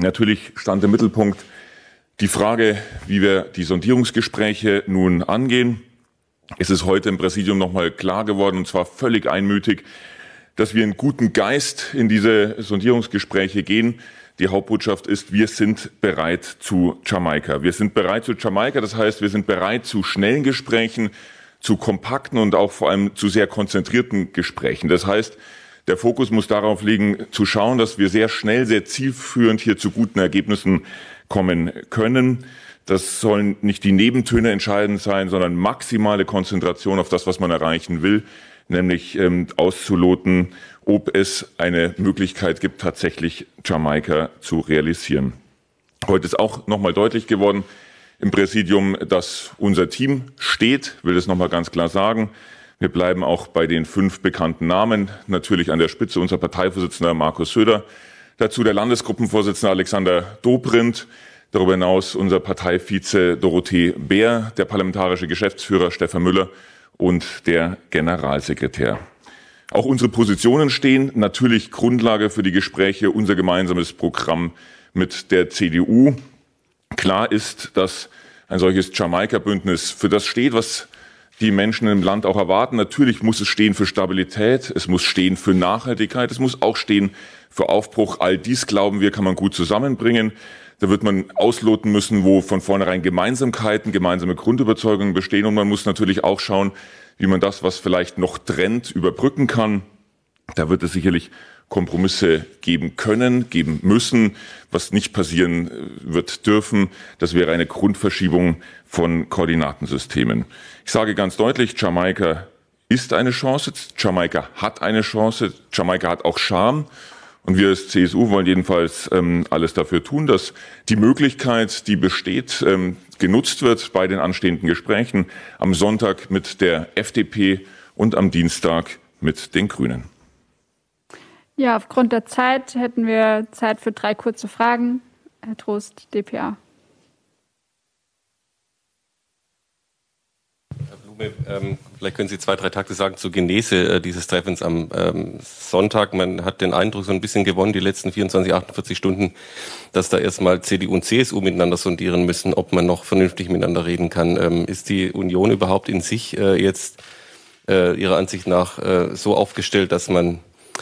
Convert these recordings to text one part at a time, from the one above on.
Natürlich stand im Mittelpunkt die Frage, wie wir die Sondierungsgespräche nun angehen. Es ist heute im Präsidium nochmal klar geworden, und zwar völlig einmütig, dass wir in guten Geist in diese Sondierungsgespräche gehen. Die Hauptbotschaft ist, wir sind bereit zu Jamaika. Wir sind bereit zu Jamaika, das heißt, wir sind bereit zu schnellen Gesprächen, zu kompakten und auch vor allem zu sehr konzentrierten Gesprächen. Das heißt, der Fokus muss darauf liegen, zu schauen, dass wir sehr schnell, sehr zielführend hier zu guten Ergebnissen kommen können. Das sollen nicht die Nebentöne entscheidend sein, sondern maximale Konzentration auf das, was man erreichen will, nämlich ähm, auszuloten, ob es eine Möglichkeit gibt, tatsächlich Jamaika zu realisieren. Heute ist auch nochmal deutlich geworden im Präsidium, dass unser Team steht, will das nochmal ganz klar sagen. Wir bleiben auch bei den fünf bekannten Namen. Natürlich an der Spitze unser Parteivorsitzender Markus Söder, dazu der Landesgruppenvorsitzende Alexander Dobrindt, darüber hinaus unser Parteivize Dorothee Bär, der parlamentarische Geschäftsführer Stefan Müller und der Generalsekretär. Auch unsere Positionen stehen natürlich Grundlage für die Gespräche, unser gemeinsames Programm mit der CDU. Klar ist, dass ein solches Jamaika-Bündnis für das steht, was die Menschen im Land auch erwarten. Natürlich muss es stehen für Stabilität, es muss stehen für Nachhaltigkeit, es muss auch stehen für Aufbruch. All dies, glauben wir, kann man gut zusammenbringen. Da wird man ausloten müssen, wo von vornherein Gemeinsamkeiten, gemeinsame Grundüberzeugungen bestehen. Und man muss natürlich auch schauen, wie man das, was vielleicht noch trennt, überbrücken kann. Da wird es sicherlich Kompromisse geben können, geben müssen. Was nicht passieren äh, wird dürfen, das wäre eine Grundverschiebung von Koordinatensystemen. Ich sage ganz deutlich, Jamaika ist eine Chance, Jamaika hat eine Chance, Jamaika hat auch Scham. Und wir als CSU wollen jedenfalls ähm, alles dafür tun, dass die Möglichkeit, die besteht, ähm, genutzt wird bei den anstehenden Gesprächen am Sonntag mit der FDP und am Dienstag mit den Grünen. Ja, aufgrund der Zeit hätten wir Zeit für drei kurze Fragen. Herr Trost, DPA. Herr Blume, ähm, vielleicht können Sie zwei, drei Takte sagen zur Genese äh, dieses Treffens am ähm, Sonntag. Man hat den Eindruck so ein bisschen gewonnen, die letzten 24, 48 Stunden, dass da erstmal CDU und CSU miteinander sondieren müssen, ob man noch vernünftig miteinander reden kann. Ähm, ist die Union überhaupt in sich äh, jetzt äh, Ihrer Ansicht nach so aufgestellt, dass man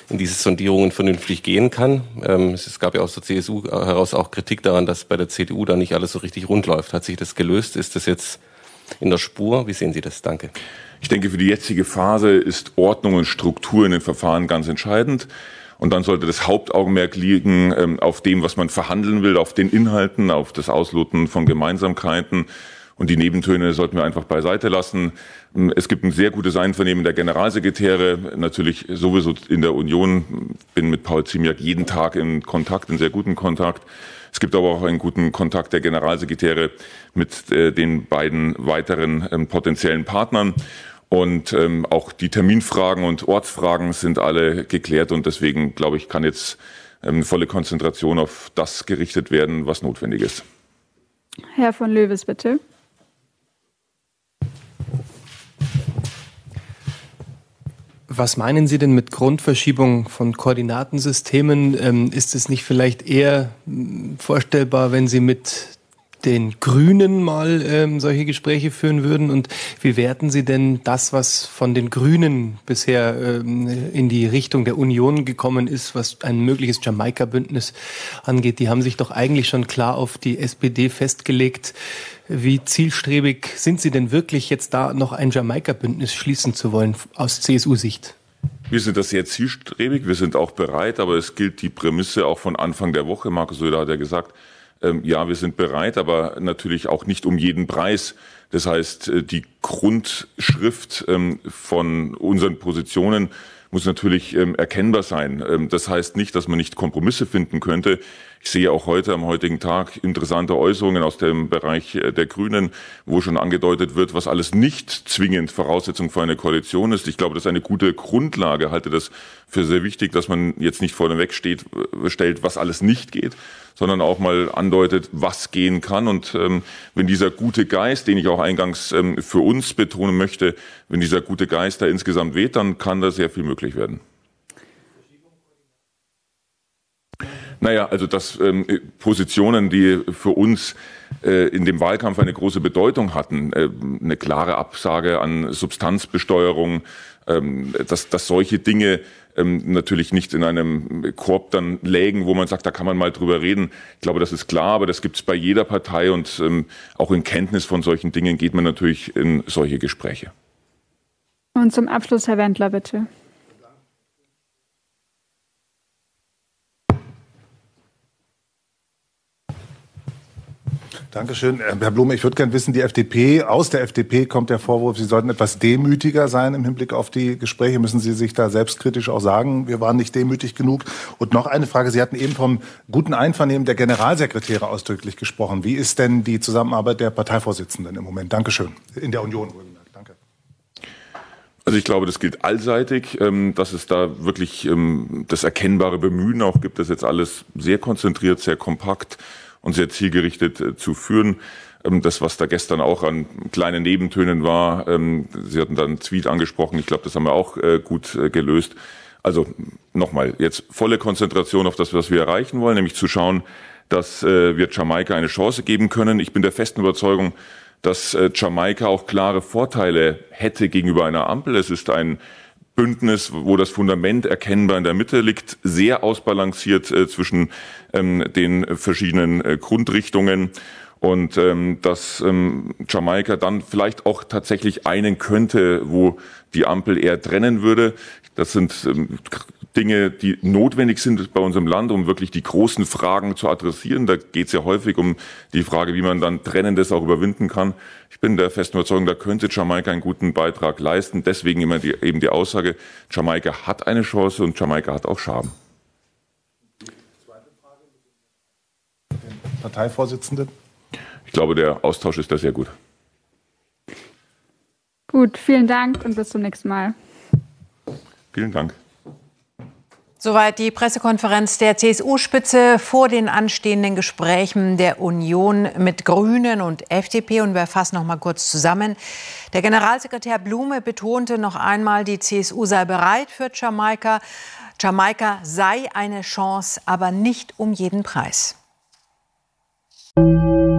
in diese Sondierungen vernünftig gehen kann. Ähm, es gab ja aus der CSU heraus auch Kritik daran, dass bei der CDU da nicht alles so richtig rund läuft. Hat sich das gelöst? Ist das jetzt in der Spur? Wie sehen Sie das? Danke. Ich denke, für die jetzige Phase ist Ordnung und Struktur in den Verfahren ganz entscheidend. Und dann sollte das Hauptaugenmerk liegen ähm, auf dem, was man verhandeln will, auf den Inhalten, auf das Ausloten von Gemeinsamkeiten, und die Nebentöne sollten wir einfach beiseite lassen. Ähm, es gibt ein sehr gutes Einvernehmen der Generalsekretäre, natürlich sowieso in der Union. Bin mit Paul Ziemiak jeden Tag in Kontakt, in sehr guten Kontakt. Es gibt aber auch einen guten Kontakt der Generalsekretäre mit äh, den beiden weiteren ähm, potenziellen Partnern. Und ähm, auch die Terminfragen und Ortsfragen sind alle geklärt. Und deswegen, glaube ich, kann jetzt ähm, volle Konzentration auf das gerichtet werden, was notwendig ist. Herr von Löwes, bitte. Was meinen Sie denn mit Grundverschiebung von Koordinatensystemen? Ähm, ist es nicht vielleicht eher hm, vorstellbar, wenn Sie mit den Grünen mal ähm, solche Gespräche führen würden? Und wie werten Sie denn das, was von den Grünen bisher ähm, in die Richtung der Union gekommen ist, was ein mögliches Jamaika-Bündnis angeht? Die haben sich doch eigentlich schon klar auf die SPD festgelegt. Wie zielstrebig sind Sie denn wirklich jetzt da noch ein Jamaika-Bündnis schließen zu wollen aus CSU-Sicht? Wir sind das sehr zielstrebig, wir sind auch bereit, aber es gilt die Prämisse auch von Anfang der Woche. Markus Söder hat ja gesagt, ähm, ja, wir sind bereit, aber natürlich auch nicht um jeden Preis. Das heißt, äh, die Grundschrift ähm, von unseren Positionen muss natürlich ähm, erkennbar sein. Ähm, das heißt nicht, dass man nicht Kompromisse finden könnte. Ich sehe auch heute am heutigen Tag interessante Äußerungen aus dem Bereich äh, der Grünen, wo schon angedeutet wird, was alles nicht zwingend Voraussetzung für eine Koalition ist. Ich glaube, das ist eine gute Grundlage, halte das für sehr wichtig, dass man jetzt nicht vorneweg steht, äh, stellt, was alles nicht geht, sondern auch mal andeutet, was gehen kann. Und ähm, wenn dieser gute Geist, den ich auch eingangs ähm, für uns betonen möchte, wenn dieser gute Geist da insgesamt weht, dann kann da sehr viel möglich werden. Naja, also dass ähm, äh, Positionen, die für uns äh, in dem Wahlkampf eine große Bedeutung hatten, äh, eine klare Absage an Substanzbesteuerung, ähm, dass, dass solche Dinge ähm, natürlich nicht in einem Korb dann lägen, wo man sagt, da kann man mal drüber reden. Ich glaube, das ist klar, aber das gibt es bei jeder Partei und ähm, auch in Kenntnis von solchen Dingen geht man natürlich in solche Gespräche. Und zum Abschluss, Herr Wendler, bitte. Dankeschön. Äh, Herr Blume, ich würde gerne wissen, die FDP, aus der FDP kommt der Vorwurf, Sie sollten etwas demütiger sein im Hinblick auf die Gespräche. Müssen Sie sich da selbstkritisch auch sagen, wir waren nicht demütig genug? Und noch eine Frage, Sie hatten eben vom guten Einvernehmen der Generalsekretäre ausdrücklich gesprochen. Wie ist denn die Zusammenarbeit der Parteivorsitzenden im Moment? Dankeschön. In der Union. Danke. Also ich glaube, das gilt allseitig, ähm, dass es da wirklich ähm, das erkennbare Bemühen auch gibt, das jetzt alles sehr konzentriert, sehr kompakt und sehr zielgerichtet äh, zu führen. Ähm, das, was da gestern auch an kleinen Nebentönen war, ähm, Sie hatten dann einen Tweet angesprochen, ich glaube, das haben wir auch äh, gut äh, gelöst. Also nochmal, jetzt volle Konzentration auf das, was wir erreichen wollen, nämlich zu schauen, dass wir Jamaika eine Chance geben können. Ich bin der festen Überzeugung, dass Jamaika auch klare Vorteile hätte gegenüber einer Ampel. Es ist ein Bündnis, wo das Fundament erkennbar in der Mitte liegt, sehr ausbalanciert äh, zwischen ähm, den verschiedenen äh, Grundrichtungen und ähm, dass ähm, Jamaika dann vielleicht auch tatsächlich einen könnte, wo die Ampel eher trennen würde. Das sind ähm, Dinge, die notwendig sind bei unserem Land, um wirklich die großen Fragen zu adressieren. Da geht es ja häufig um die Frage, wie man dann Trennendes auch überwinden kann. Ich bin der festen Überzeugung, da könnte Jamaika einen guten Beitrag leisten. Deswegen immer die, eben die Aussage, Jamaika hat eine Chance und Jamaika hat auch Schaden. Parteivorsitzenden? Ich glaube, der Austausch ist da sehr gut. Gut, vielen Dank und bis zum nächsten Mal. Vielen Dank. Soweit die Pressekonferenz der CSU-Spitze vor den anstehenden Gesprächen der Union mit Grünen und FDP. Und wir fassen noch mal kurz zusammen. Der Generalsekretär Blume betonte noch einmal, die CSU sei bereit für Jamaika. Jamaika sei eine Chance, aber nicht um jeden Preis. Musik